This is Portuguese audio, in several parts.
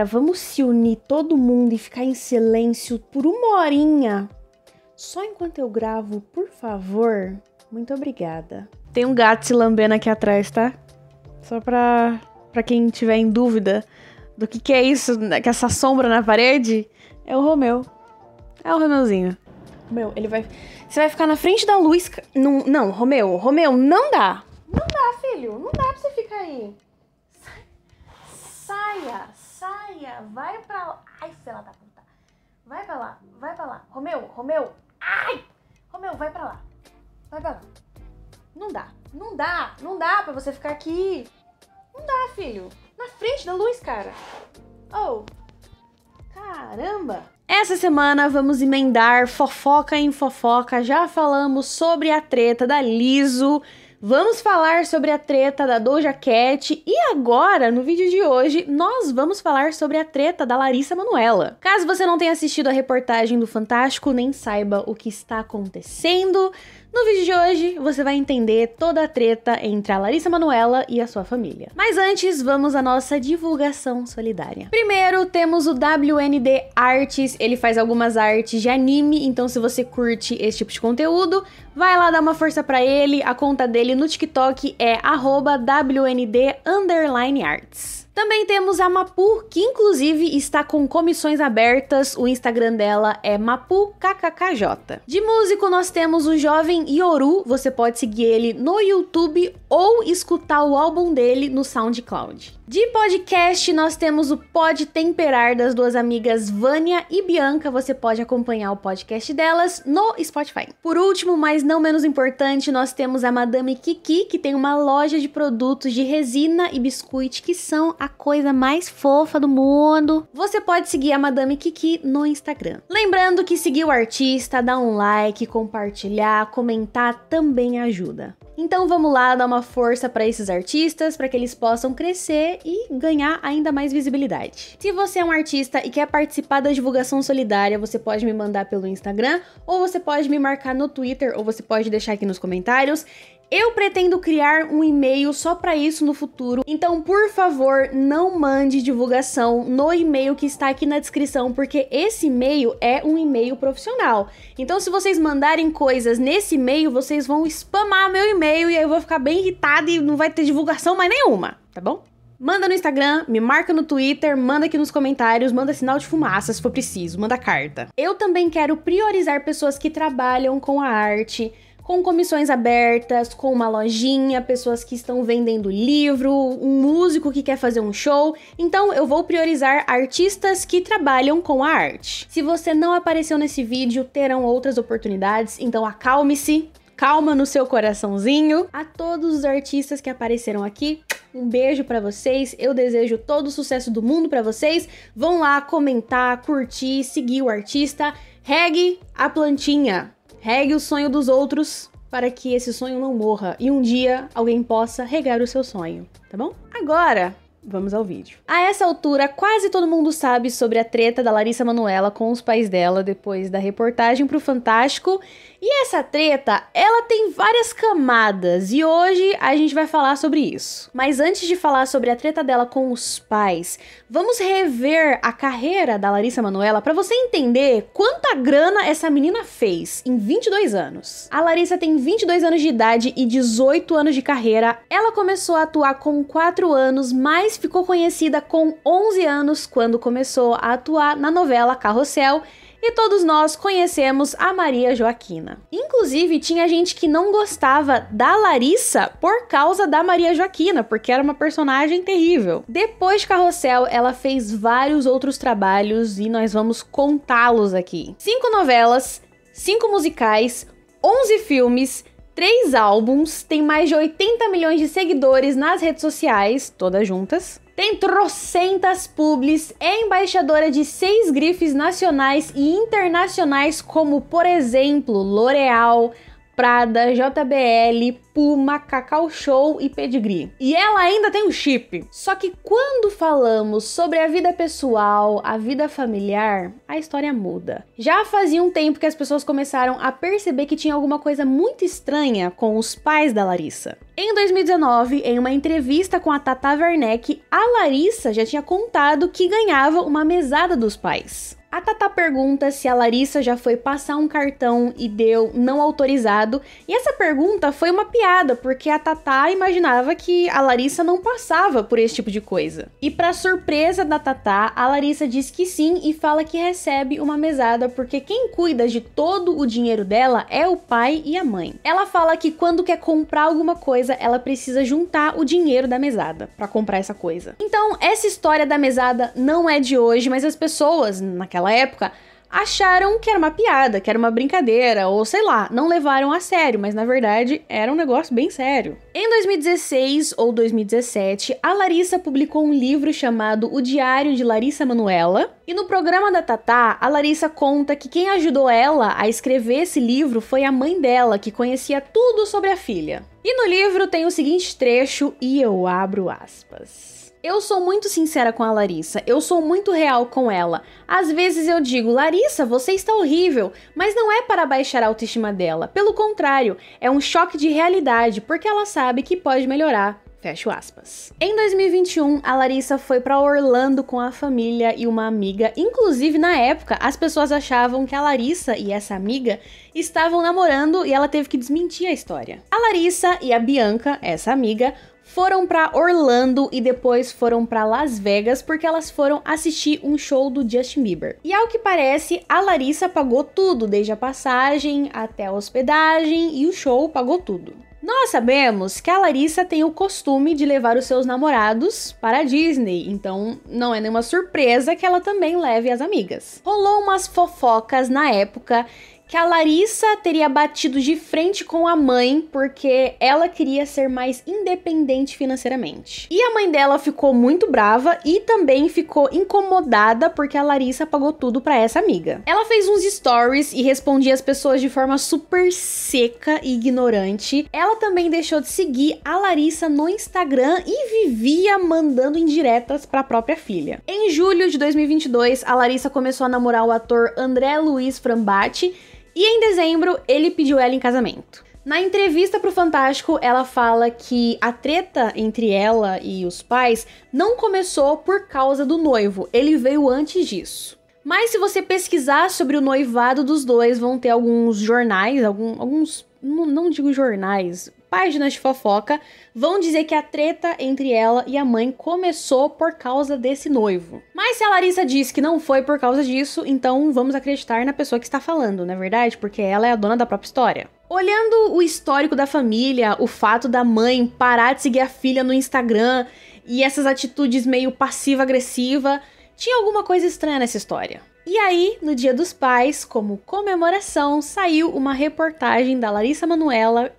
agora vamos se unir todo mundo e ficar em silêncio por uma horinha. Só enquanto eu gravo, por favor. Muito obrigada. Tem um gato se lambendo aqui atrás, tá? Só pra, pra quem tiver em dúvida do que, que é isso, né, que é essa sombra na parede, é o Romeu. É o Romeuzinho. Romeu, ele vai. Você vai ficar na frente da luz. Não, não, Romeu, Romeu, não dá. Não dá, filho. Não dá pra você ficar aí. Saia, vai pra lá. Ai, sei lá da puta. Vai pra lá, vai pra lá. Romeu, Romeu, ai! Romeu, vai pra lá. Vai pra lá. Não dá, não dá, não dá pra você ficar aqui. Não dá, filho. Na frente da luz, cara. Oh, caramba. Essa semana vamos emendar fofoca em fofoca. Já falamos sobre a treta da Liso Vamos falar sobre a treta da Doja Cat e agora, no vídeo de hoje, nós vamos falar sobre a treta da Larissa Manuela. Caso você não tenha assistido a reportagem do Fantástico, nem saiba o que está acontecendo, no vídeo de hoje, você vai entender toda a treta entre a Larissa Manuela e a sua família. Mas antes, vamos à nossa divulgação solidária. Primeiro, temos o WND Artes, ele faz algumas artes de anime, então se você curte esse tipo de conteúdo, vai lá dar uma força para ele. A conta dele no TikTok é @wnd_arts. Também temos a Mapu, que inclusive está com comissões abertas. O Instagram dela é mapukkj. De músico, nós temos o jovem Yoru. Você pode seguir ele no YouTube ou escutar o álbum dele no SoundCloud. De podcast, nós temos o Pode Temperar das duas amigas Vânia e Bianca. Você pode acompanhar o podcast delas no Spotify. Por último, mas não menos importante, nós temos a Madame Kiki, que tem uma loja de produtos de resina e biscuit que são a coisa mais fofa do mundo. Você pode seguir a Madame Kiki no Instagram. Lembrando que seguir o artista, dar um like, compartilhar, comentar também ajuda. Então vamos lá dar uma força para esses artistas, para que eles possam crescer e ganhar ainda mais visibilidade. Se você é um artista e quer participar da divulgação solidária, você pode me mandar pelo Instagram, ou você pode me marcar no Twitter, ou você pode deixar aqui nos comentários. Eu pretendo criar um e-mail só para isso no futuro, então por favor não mande divulgação no e-mail que está aqui na descrição, porque esse e-mail é um e-mail profissional. Então se vocês mandarem coisas nesse e-mail, vocês vão spamar meu e-mail e aí eu vou ficar bem irritada e não vai ter divulgação mais nenhuma, tá bom? Manda no Instagram, me marca no Twitter, manda aqui nos comentários, manda sinal de fumaça se for preciso, manda carta. Eu também quero priorizar pessoas que trabalham com a arte, com comissões abertas, com uma lojinha, pessoas que estão vendendo livro, um músico que quer fazer um show. Então eu vou priorizar artistas que trabalham com a arte. Se você não apareceu nesse vídeo, terão outras oportunidades, então acalme-se, calma no seu coraçãozinho. A todos os artistas que apareceram aqui, um beijo para vocês. Eu desejo todo o sucesso do mundo para vocês. Vão lá comentar, curtir, seguir o artista. Regue a plantinha. Regue o sonho dos outros para que esse sonho não morra e um dia alguém possa regar o seu sonho, tá bom? Agora, Vamos ao vídeo. A essa altura, quase todo mundo sabe sobre a treta da Larissa Manuela com os pais dela depois da reportagem pro Fantástico e essa treta, ela tem várias camadas e hoje a gente vai falar sobre isso. Mas antes de falar sobre a treta dela com os pais, vamos rever a carreira da Larissa Manoela para você entender quanta grana essa menina fez em 22 anos. A Larissa tem 22 anos de idade e 18 anos de carreira. Ela começou a atuar com 4 anos, mas ficou conhecida com 11 anos quando começou a atuar na novela Carrossel e todos nós conhecemos a Maria Joaquina. Inclusive, tinha gente que não gostava da Larissa por causa da Maria Joaquina, porque era uma personagem terrível. Depois de Carrossel, ela fez vários outros trabalhos e nós vamos contá-los aqui. Cinco novelas, cinco musicais, 11 filmes, três álbuns, tem mais de 80 milhões de seguidores nas redes sociais, todas juntas. Tem trocentas publis, é embaixadora de seis grifes nacionais e internacionais, como por exemplo L'Oréal, Prada, JBL, Puma, Cacau Show e Pedigree. E ela ainda tem um chip. Só que quando falamos sobre a vida pessoal, a vida familiar, a história muda. Já fazia um tempo que as pessoas começaram a perceber que tinha alguma coisa muito estranha com os pais da Larissa. Em 2019, em uma entrevista com a Tata Werneck, a Larissa já tinha contado que ganhava uma mesada dos pais. A Tata pergunta se a Larissa já foi passar um cartão e deu não autorizado. E essa pergunta foi uma piada, porque a Tata imaginava que a Larissa não passava por esse tipo de coisa. E para surpresa da Tata, a Larissa diz que sim e fala que recebe uma mesada porque quem cuida de todo o dinheiro dela é o pai e a mãe. Ela fala que quando quer comprar alguma coisa, ela precisa juntar o dinheiro da mesada para comprar essa coisa. Então, essa história da mesada não é de hoje, mas as pessoas naquela naquela época, acharam que era uma piada, que era uma brincadeira, ou sei lá, não levaram a sério, mas na verdade era um negócio bem sério. Em 2016 ou 2017, a Larissa publicou um livro chamado O Diário de Larissa Manuela, e no programa da Tatá, a Larissa conta que quem ajudou ela a escrever esse livro foi a mãe dela, que conhecia tudo sobre a filha. E no livro tem o seguinte trecho, e eu abro aspas. Eu sou muito sincera com a Larissa, eu sou muito real com ela. Às vezes eu digo, Larissa, você está horrível, mas não é para baixar a autoestima dela. Pelo contrário, é um choque de realidade, porque ela sabe que pode melhorar. Fecho aspas. Em 2021, a Larissa foi para Orlando com a família e uma amiga. Inclusive, na época, as pessoas achavam que a Larissa e essa amiga estavam namorando e ela teve que desmentir a história. A Larissa e a Bianca, essa amiga, foram para Orlando e depois foram para Las Vegas porque elas foram assistir um show do Justin Bieber. E ao que parece, a Larissa pagou tudo, desde a passagem até a hospedagem e o show pagou tudo. Nós sabemos que a Larissa tem o costume de levar os seus namorados para a Disney, então não é nenhuma surpresa que ela também leve as amigas. Rolou umas fofocas na época que a Larissa teria batido de frente com a mãe porque ela queria ser mais independente financeiramente. E a mãe dela ficou muito brava e também ficou incomodada porque a Larissa pagou tudo para essa amiga. Ela fez uns stories e respondia as pessoas de forma super seca e ignorante. Ela também deixou de seguir a Larissa no Instagram e vivia mandando indiretas para a própria filha. Em julho de 2022, a Larissa começou a namorar o ator André Luiz Frambati e em dezembro, ele pediu ela em casamento. Na entrevista pro Fantástico, ela fala que a treta entre ela e os pais não começou por causa do noivo, ele veio antes disso. Mas se você pesquisar sobre o noivado dos dois, vão ter alguns jornais, algum, alguns. Não, não digo jornais, páginas de fofoca vão dizer que a treta entre ela e a mãe começou por causa desse noivo. Mas se a Larissa diz que não foi por causa disso, então vamos acreditar na pessoa que está falando, não é verdade, porque ela é a dona da própria história. Olhando o histórico da família, o fato da mãe parar de seguir a filha no Instagram e essas atitudes meio passiva-agressiva, tinha alguma coisa estranha nessa história. E aí, no Dia dos Pais, como comemoração, saiu uma reportagem da Larissa Manuela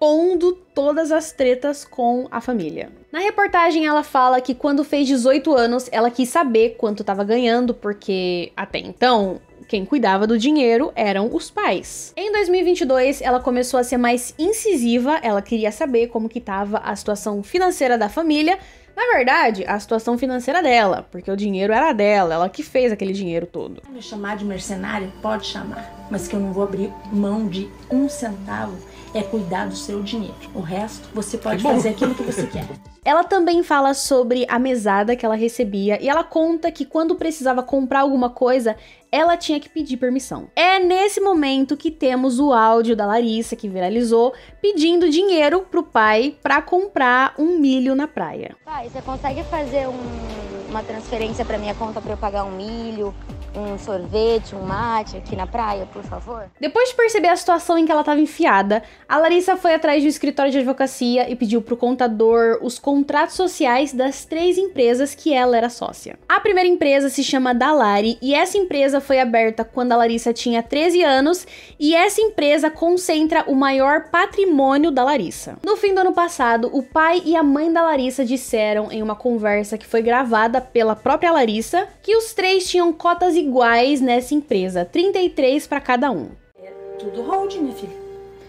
expondo todas as tretas com a família. Na reportagem, ela fala que quando fez 18 anos, ela quis saber quanto estava ganhando, porque até então quem cuidava do dinheiro eram os pais. Em 2022, ela começou a ser mais incisiva, ela queria saber como que estava a situação financeira da família na verdade, a situação financeira é dela, porque o dinheiro era dela, ela que fez aquele dinheiro todo. Me chamar de mercenária Pode chamar, mas que eu não vou abrir mão de um centavo é cuidar do seu dinheiro. O resto, você pode é fazer aquilo que você quer. Ela também fala sobre a mesada que ela recebia e ela conta que quando precisava comprar alguma coisa, ela tinha que pedir permissão. É nesse momento que temos o áudio da Larissa que viralizou pedindo dinheiro pro pai para comprar um milho na praia. Pai, você consegue fazer um uma transferência para minha conta para eu pagar um milho, um sorvete, um mate aqui na praia, por favor? Depois de perceber a situação em que ela estava enfiada, a Larissa foi atrás do escritório de advocacia e pediu pro contador os contratos sociais das três empresas que ela era sócia. A primeira empresa se chama Dalari e essa empresa foi aberta quando a Larissa tinha 13 anos e essa empresa concentra o maior patrimônio da Larissa. No fim do ano passado, o pai e a mãe da Larissa disseram em uma conversa que foi gravada revelada pela própria Larissa, que os três tinham cotas iguais nessa empresa, 33 para cada um. É tudo holding, minha filha.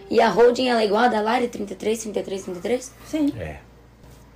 E a holding ela é igual a da Lari, 33, 33, 33? Sim. É.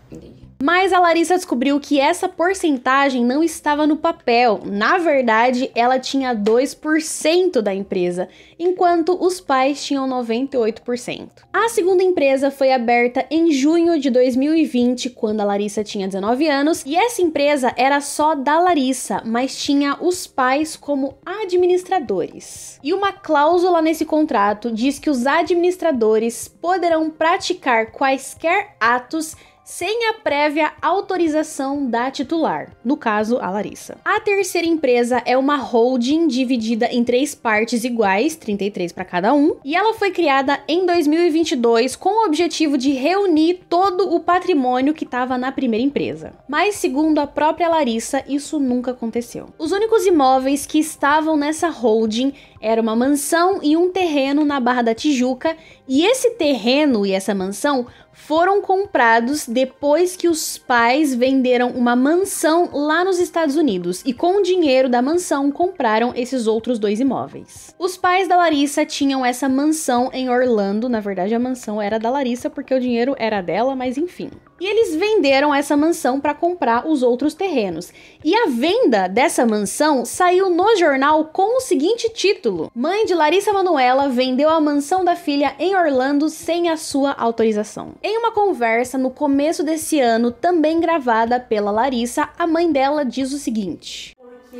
Entendi. Mas a Larissa descobriu que essa porcentagem não estava no papel. Na verdade, ela tinha 2% da empresa, enquanto os pais tinham 98%. A segunda empresa foi aberta em junho de 2020, quando a Larissa tinha 19 anos, e essa empresa era só da Larissa, mas tinha os pais como administradores. E uma cláusula nesse contrato diz que os administradores poderão praticar quaisquer atos sem a prévia autorização da titular, no caso a Larissa. A terceira empresa é uma holding dividida em três partes iguais, 33 para cada um, e ela foi criada em 2022 com o objetivo de reunir todo o patrimônio que estava na primeira empresa. Mas segundo a própria Larissa, isso nunca aconteceu. Os únicos imóveis que estavam nessa holding era uma mansão e um terreno na Barra da Tijuca, e esse terreno e essa mansão foram comprados depois que os pais venderam uma mansão lá nos Estados Unidos e com o dinheiro da mansão compraram esses outros dois imóveis. Os pais da Larissa tinham essa mansão em Orlando, na verdade a mansão era da Larissa porque o dinheiro era dela, mas enfim. E eles venderam essa mansão para comprar os outros terrenos. E a venda dessa mansão saiu no jornal com o seguinte título: Mãe de Larissa Manuela vendeu a mansão da filha em Orlando sem a sua autorização. Em uma conversa no começo desse ano, também gravada pela Larissa, a mãe dela diz o seguinte: Porque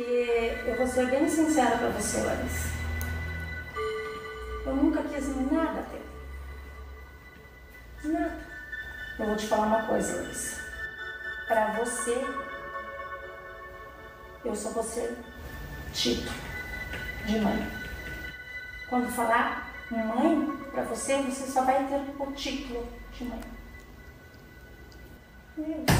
eu vou ser bem sincera para você, Larissa. Eu nunca quis nada teu. Nada. Eu vou te falar uma coisa, Larissa. Para você, eu só vou ser título de mãe. Quando falar mãe para você, você só vai ter o título de mãe. É isso.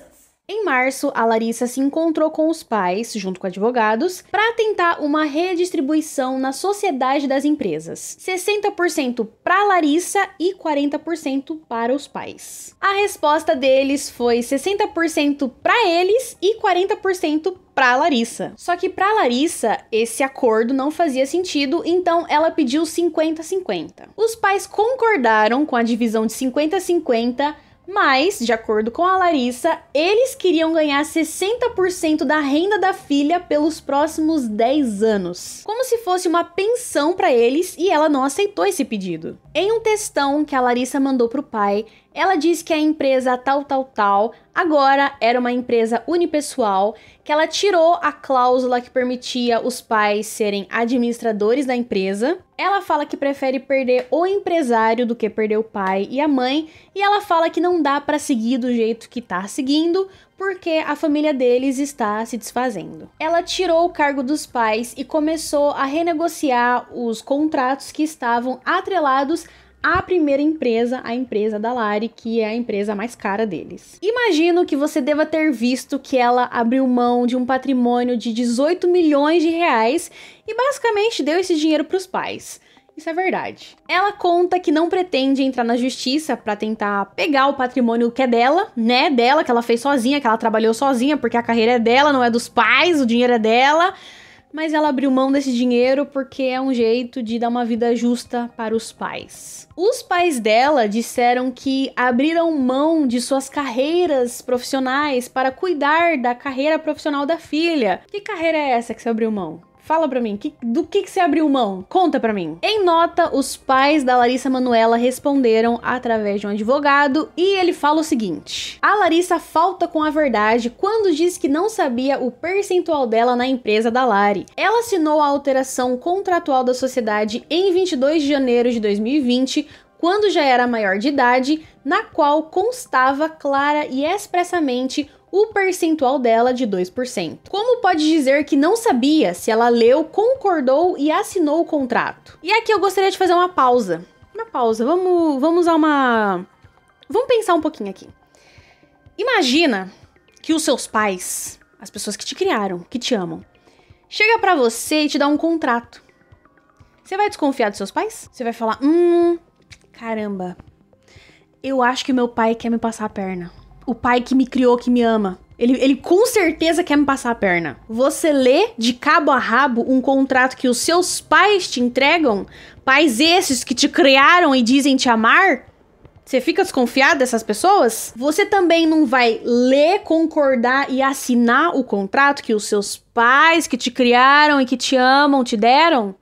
Isso. Em março, a Larissa se encontrou com os pais, junto com advogados, para tentar uma redistribuição na sociedade das empresas. 60% para Larissa e 40% para os pais. A resposta deles foi 60% para eles e 40% para Larissa. Só que para Larissa esse acordo não fazia sentido, então ela pediu 50 50. Os pais concordaram com a divisão de 50 50 mas, de acordo com a Larissa, eles queriam ganhar 60% da renda da filha pelos próximos 10 anos, como se fosse uma pensão para eles, e ela não aceitou esse pedido. Em um textão que a Larissa mandou pro pai, ela diz que a empresa tal, tal, tal, agora era uma empresa unipessoal, que ela tirou a cláusula que permitia os pais serem administradores da empresa. Ela fala que prefere perder o empresário do que perder o pai e a mãe, e ela fala que não dá para seguir do jeito que tá seguindo, porque a família deles está se desfazendo. Ela tirou o cargo dos pais e começou a renegociar os contratos que estavam atrelados a primeira empresa, a empresa da Lari, que é a empresa mais cara deles. Imagino que você deva ter visto que ela abriu mão de um patrimônio de 18 milhões de reais e basicamente deu esse dinheiro para os pais. Isso é verdade. Ela conta que não pretende entrar na justiça para tentar pegar o patrimônio que é dela, né? Dela, que ela fez sozinha, que ela trabalhou sozinha, porque a carreira é dela, não é dos pais, o dinheiro é dela mas ela abriu mão desse dinheiro porque é um jeito de dar uma vida justa para os pais. Os pais dela disseram que abriram mão de suas carreiras profissionais para cuidar da carreira profissional da filha. Que carreira é essa que você abriu mão? Fala pra mim, que, do que, que você abriu mão? Conta pra mim. Em nota, os pais da Larissa Manuela responderam através de um advogado e ele fala o seguinte: A Larissa falta com a verdade quando diz que não sabia o percentual dela na empresa da Lari. Ela assinou a alteração contratual da sociedade em 22 de janeiro de 2020, quando já era maior de idade, na qual constava clara e expressamente o percentual dela de 2%. Como pode dizer que não sabia se ela leu, concordou e assinou o contrato? E aqui eu gostaria de fazer uma pausa. Uma pausa. Vamos, vamos a uma. Vamos pensar um pouquinho aqui. Imagina que os seus pais, as pessoas que te criaram, que te amam, chega para você e te dá um contrato. Você vai desconfiar dos seus pais? Você vai falar: "Hum, caramba. Eu acho que meu pai quer me passar a perna." o pai que me criou, que me ama. Ele, ele com certeza quer me passar a perna. Você lê de cabo a rabo um contrato que os seus pais te entregam, pais esses que te criaram e dizem te amar, você fica desconfiado dessas pessoas? Você também não vai ler, concordar e assinar o contrato que os seus pais que te criaram e que te amam te deram?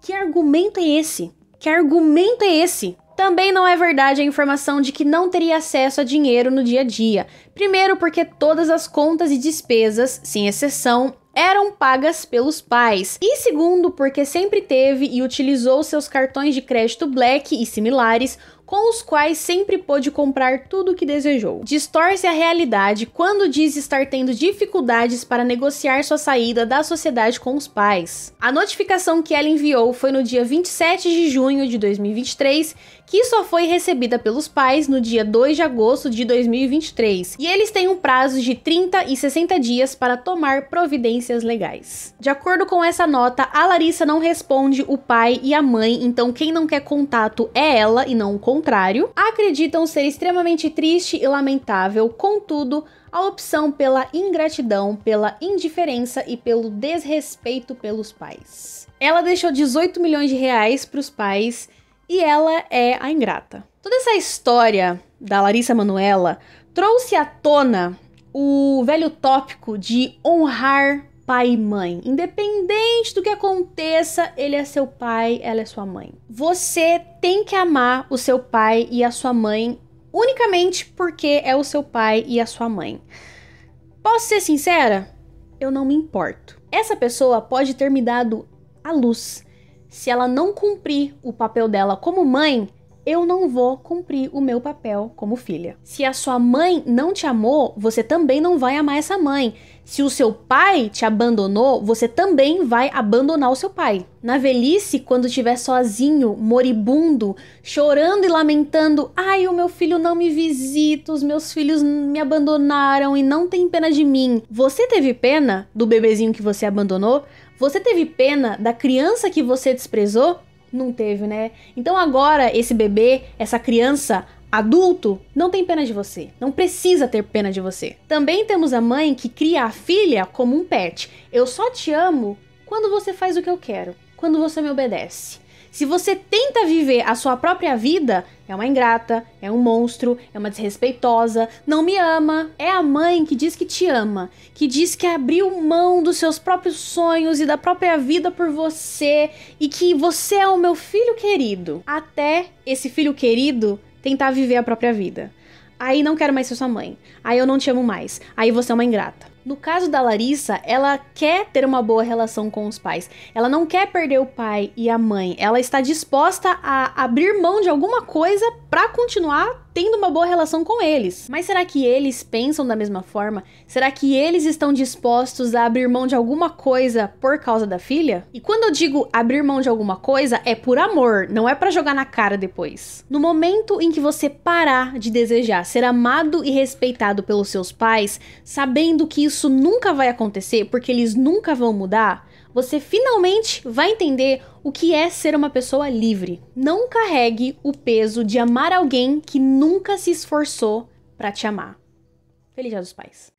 Que argumento é esse? Que argumento é esse? Também não é verdade a informação de que não teria acesso a dinheiro no dia a dia. Primeiro, porque todas as contas e despesas, sem exceção, eram pagas pelos pais. E segundo, porque sempre teve e utilizou seus cartões de crédito Black e similares, com os quais sempre pôde comprar tudo o que desejou. Distorce a realidade quando diz estar tendo dificuldades para negociar sua saída da sociedade com os pais. A notificação que ela enviou foi no dia 27 de junho de 2023, que só foi recebida pelos pais no dia 2 de agosto de 2023, e eles têm um prazo de 30 e 60 dias para tomar providências legais. De acordo com essa nota, a Larissa não responde o pai e a mãe, então quem não quer contato é ela e não o contrário. Acreditam ser extremamente triste e lamentável, contudo, a opção pela ingratidão, pela indiferença e pelo desrespeito pelos pais. Ela deixou 18 milhões de reais para os pais e ela é a ingrata. Toda essa história da Larissa Manuela trouxe à tona o velho tópico de honrar pai e mãe. Independente do que aconteça, ele é seu pai, ela é sua mãe. Você tem que amar o seu pai e a sua mãe unicamente porque é o seu pai e a sua mãe. Posso ser sincera? Eu não me importo. Essa pessoa pode ter me dado a luz, se ela não cumprir o papel dela como mãe, eu não vou cumprir o meu papel como filha. Se a sua mãe não te amou, você também não vai amar essa mãe. Se o seu pai te abandonou, você também vai abandonar o seu pai. Na velhice, quando estiver sozinho, moribundo, chorando e lamentando: ai, o meu filho não me visita, os meus filhos me abandonaram e não tem pena de mim. Você teve pena do bebezinho que você abandonou? Você teve pena da criança que você desprezou? Não teve, né? Então agora esse bebê, essa criança, adulto não tem pena de você, não precisa ter pena de você. Também temos a mãe que cria a filha como um pet. Eu só te amo quando você faz o que eu quero, quando você me obedece. Se você tenta viver a sua própria vida, é uma ingrata, é um monstro, é uma desrespeitosa, não me ama. É a mãe que diz que te ama, que diz que abriu mão dos seus próprios sonhos e da própria vida por você e que você é o meu filho querido. Até esse filho querido tentar viver a própria vida. Aí não quero mais ser sua mãe. Aí eu não te amo mais. Aí você é uma ingrata. No caso da Larissa, ela quer ter uma boa relação com os pais. Ela não quer perder o pai e a mãe. Ela está disposta a abrir mão de alguma coisa para continuar tendo uma boa relação com eles. Mas será que eles pensam da mesma forma? Será que eles estão dispostos a abrir mão de alguma coisa por causa da filha? E quando eu digo abrir mão de alguma coisa, é por amor, não é para jogar na cara depois. No momento em que você parar de desejar ser amado e respeitado pelos seus pais, sabendo que isso nunca vai acontecer porque eles nunca vão mudar, você finalmente vai entender o que é ser uma pessoa livre. Não carregue o peso de amar alguém que nunca se esforçou para te amar. Feliz Dia dos Pais.